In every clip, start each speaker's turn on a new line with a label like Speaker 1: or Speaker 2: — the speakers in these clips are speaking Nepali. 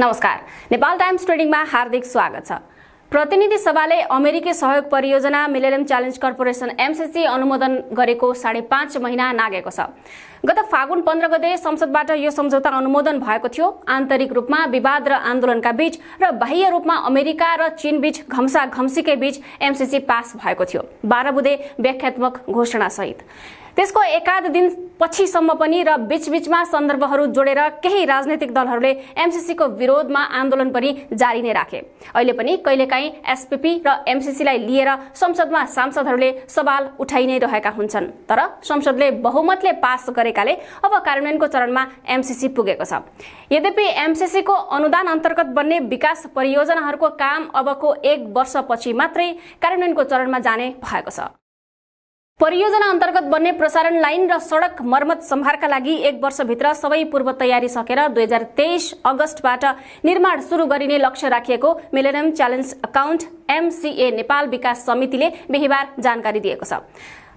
Speaker 1: नमस्कार नेपाल टाइम्स ट्रेडिङमा हार्दिक स्वागत छ प्रतिनिधि सभाले अमेरिकी सहयोग परियोजना मिलेनियम च्यालेन्ज कर्पोरेसन एमसिसी अनुमोदन गरेको साढे पाँच महिना नागेको छ गत फागुन पन्ध्र गते संसदबाट यो सम्झौता अनुमोदन भएको थियो आन्तरिक रूपमा विवाद र आन्दोलनका बीच र बाह्य रूपमा अमेरिका र चीनबीच घम्सा घम्सीकै बीच एमसिसी पास भएको थियो बाह्र बुधे व्याख्यात्मक घोषणासहित त्यसको एकाध दिन पछिसम्म पनि र बीचबीचमा सन्दर्भहरू जोडेर केही राजनैतिक दलहरूले एमसिसीको विरोधमा आन्दोलन पनि जारी नै राखे अहिले पनि कहिलेकाहीँ एसपिपी र एमसिसीलाई लिएर संसदमा सांसदहरूले सवाल उठाइ नै रहेका हुन्छन् तर संसदले बहुमतले पास गरेकाले अब कार्यान्वयनको चरणमा एमसिसी पुगेको छ यद्यपि एमसिसीको अनुदान अन्तर्गत बन्ने विकास परियोजनाहरूको काम अबको एक वर्षपछि मात्रै कार्यान्वयनको चरणमा जाने भएको छ परियोजना अन्तर्गत बन्ने प्रसारण लाइन र सडक मर्मत सम्हारका लागि एक वर्षभित्र सबै पूर्व तयारी सकेर दुई हजार तेइस अगस्तबाट निर्माण सुरु गरिने लक्ष्य राखिएको millennium challenge account MCA Nepal विकास समितिले बिहिबार जानकारी दिएको छ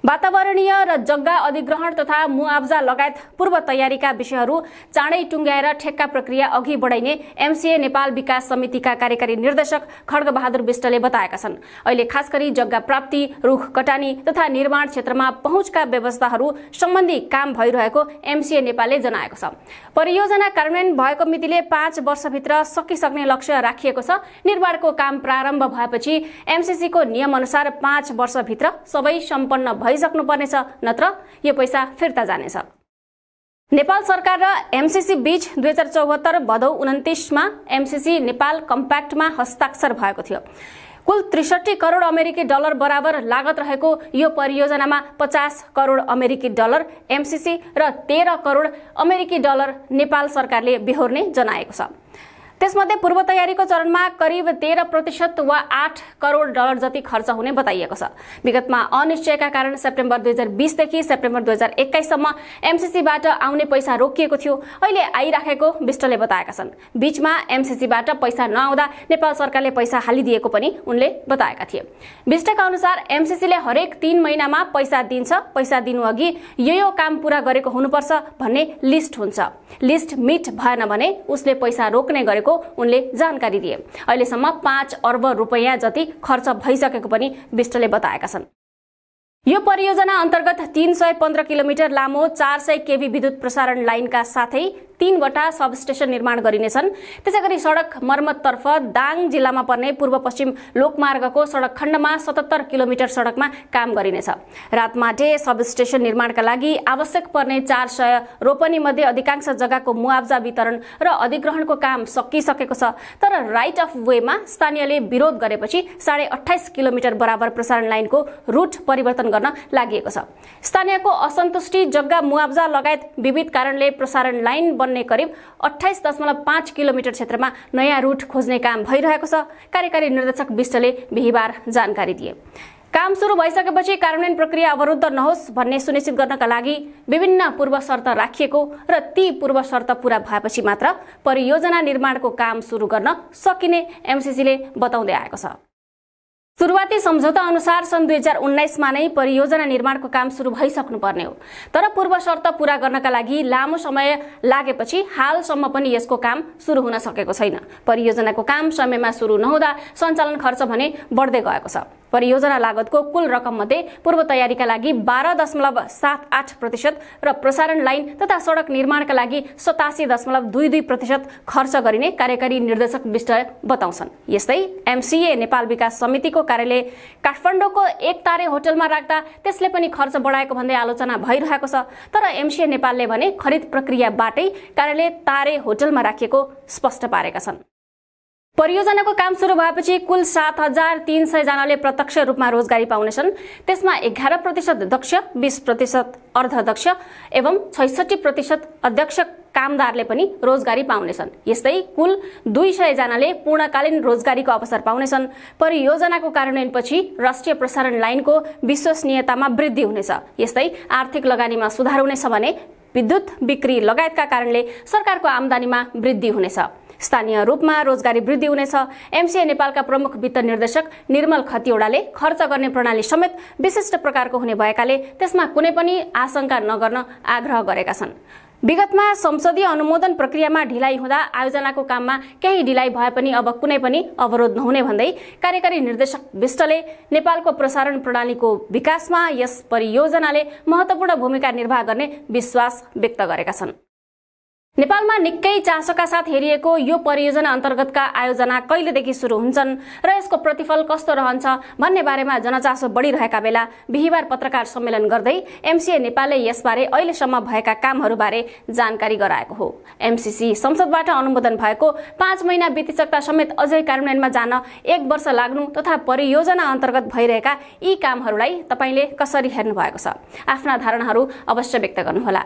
Speaker 1: वातावरणीय र जग्गा अधिग्रहण तथा मुआब्जा लगायत पूर्व तयारीका विषयहरू चाँडै टुङ्ग्याएर ठेक्का प्रक्रिया अघि बढाइने एमसिए नेपाल विकास समितिका कार्यकारी निर्देशक खड्ग बहादुर विष्टले बताएका छन् अहिले खास गरी जग्गा प्राप्ति रूख कटानी तथा निर्माण क्षेत्रमा पहुँचका व्यवस्थाहरू सम्बन्धी काम भइरहेको एमसिए नेपालले जनाएको छ परियोजना कार्यान्वयन भएको मितिले पाँच वर्षभित्र सकिसक्ने लक्ष्य राखिएको छ निर्माणको काम प्रारम्भ भएपछि एमसिसीको नियमअनुसार पाँच वर्षभित्र सबै सम्पन्न भइ लैसक्नुपर्नेछ नत्र यो पैसा फिर्ता जानेछ नेपाल सरकार र एमसिसी बीच दुई हजार चौहत्तर भदौ उन्तिसमा एमसिसी नेपाल कम्प्याक्टमा हस्ताक्षर भएको थियो कुल त्रिसठी करोड अमेरिकी डलर बराबर लागत रहेको यो परियोजनामा पचास करोड अमेरिकी डलर एमसिसी र तेह्र करोड अमेरिकी डलर नेपाल सरकारले बेहोर्ने जनाएको छ त्यसमध्ये पूर्व तयारीको चरणमा करिब तेह्र प्रतिशत वा आठ करोड डलर जति खर्च हुने बताइएको छ विगतमा अनिश्चयका कारण सेप्टेम्बर दुई हजार बिसदेखि सेप्टेम्बर दुई हजार एक्काइससम्म एमसिसीबाट आउने पैसा रोकिएको थियो अहिले आइराखेको विष्टले बताएका छन् बीचमा एमसिसीबाट पैसा नआउँदा नेपाल सरकारले पैसा हालिदिएको पनि उनले बताएका थिए विष्टका अनुसार एमसिसीले हरेक तीन महिनामा पैसा दिन्छ पैसा दिनु अघि यो यो काम पूरा गरेको हुनुपर्छ भन्ने लिस्ट हुन्छ लिस्ट मिट भएन भने उसले पैसा रोक्ने गरेको भएको उनले जानकारी दिए अहिलेसम्म पाँच अर्ब रुपियाँ जति खर्च भइसकेको पनि विष्टले बताएका छन् यो परियोजना अन्तर्गत तीन सय पन्ध्र किलोमिटर लामो चार सय केभी विद्युत प्रसारण लाइनका साथै तीनवटा सब स्टेशन निर्माण गरिनेछन् त्यसै गरी सडक मर्मततर्फ दाङ जिल्लामा पर्ने पूर्व पश्चिम लोकमार्गको सडक खण्डमा सतहत्तर किलोमिटर सडकमा काम गरिनेछ रातमाटे सब स्टेशन निर्माणका लागि आवश्यक पर्ने चार सय रोपनी मध्ये अधिकांश जग्गाको मुआवजा वितरण र अधिग्रहणको काम सकिसकेको छ तर राइट अफ वेमा स्थानीयले विरोध गरेपछि साढे अठाइस किलोमिटर बराबर प्रसारण लाइनको रूट परिवर्तन गर्न लागि छ स्थानीयको असन्तुष्टि जग्गा मुआवजा लगायत विविध कारणले प्रसारण लाइन बन्ने करिब अठाइस दशमलव पाँच किलोमिटर क्षेत्रमा नयाँ रुट खोज्ने काम भइरहेको छ कार्यकारी निर्देशक विष्टले बिहिबार जानकारी दिए काम सुरु भइसकेपछि कार्यान्वयन प्रक्रिया अवरुद्ध नहोस् भन्ने सुनिश्चित गर्नका लागि विभिन्न पूर्व शर्त राखिएको र ती पूर्व शर्त पूरा भएपछि मात्र परियोजना निर्माणको काम सुरु गर्न सकिने एमसिसीले बताउँदै आएको छ सुरुवाती सम्झौता अनुसार सन् दुई हजार उन्नाइसमा नै परियोजना निर्माणको काम सुरु भइसक्नुपर्ने हो तर पूर्व शर्त पूरा गर्नका लागि लामो समय लागेपछि हालसम्म पनि यसको काम सुरु हुन सकेको छैन परियोजनाको काम समयमा सुरु नहुँदा सञ्चालन खर्च भने बढ्दै गएको छ परियोजना लागतको कुल रकम मध्ये पूर्व तयारीका लागि बाह्र दशमलव सात आठ प्रतिशत र प्रसारण लाइन तथा सडक निर्माणका लागि सतासी दशमलव दुई दुई प्रतिशत खर्च गरिने कार्यकारी निर्देशक विष्ट बताउँछन् यस्तै एमसिए नेपाल विकास समितिको कार्यालय काठमाडौँको एक तारे होटलमा राख्दा त्यसले पनि खर्च बढाएको भन्दै आलोचना भइरहेको छ तर एमसिए नेपालले भने खरिद प्रक्रियाबाटै कार्यालय तारे होटलमा राखिएको स्पष्ट पारेका छन् परियोजनाको काम सुरु भएपछि कुल सात हजार सय सयजनाले प्रत्यक्ष रूपमा रोजगारी पाउनेछन् त्यसमा एघार प्रतिशत दक्ष बिस प्रतिशत अर्धदक्ष एवं छैसठी प्रतिशत अध्यक्ष कामदारले पनि रोजगारी पाउनेछन् यस्तै कुल दुई सयजनाले पूर्णकालीन रोजगारीको अवसर पाउनेछन् परियोजनाको कार्यान्वयनपछि राष्ट्रिय प्रसारण लाइनको विश्वसनीयतामा वृद्धि हुनेछ यस्तै आर्थिक लगानीमा सुधार हुनेछ भने विद्युत बिक्री लगायतका कारणले सरकारको आमदानीमा वृद्धि हुनेछ स्थानीय रूपमा रोजगारी वृद्धि हुनेछ एमसिए नेपालका प्रमुख वित्त निर्देशक निर्मल खतिवड़ाले खर्च गर्ने प्रणाली समेत विशिष्ट प्रकारको हुने भएकाले त्यसमा कुनै पनि आशंका नगर्न आग्रह गरेका छन् विगतमा संसदीय अनुमोदन प्रक्रियामा ढिलाइ हुँदा आयोजनाको काममा केही ढिलाइ भए पनि अब कुनै पनि अवरोध नहुने भन्दै कार्यकारी निर्देशक विष्टले नेपालको प्रसारण प्रणालीको विकासमा यस परियोजनाले महत्त्वपूर्ण भूमिका निर्वाह गर्ने विश्वास व्यक्त गरेका छन् नेपालमा निकै चासोका साथ हेरिएको यो परियोजना अन्तर्गतका आयोजना कहिलेदेखि सुरु हुन्छन् र यसको प्रतिफल कस्तो रहन्छ भन्ने बारेमा जनचासो बढिरहेका बेला बिहिबार पत्रकार सम्मेलन गर्दै एमसिए नेपालले यसबारे अहिलेसम्म भएका कामहरूबारे जानकारी गराएको हो एमसिसी संसदबाट अनुमोदन भएको पाँच महिना बितिसक्दा समेत अझै कार्यान्वयनमा जान एक वर्ष लाग्नु तथा परियोजना अन्तर्गत भइरहेका यी कामहरूलाई तपाईँले कसरी हेर्नु भएको छ आफ्ना धारणाहरू अवश्य व्यक्त गर्नुहोला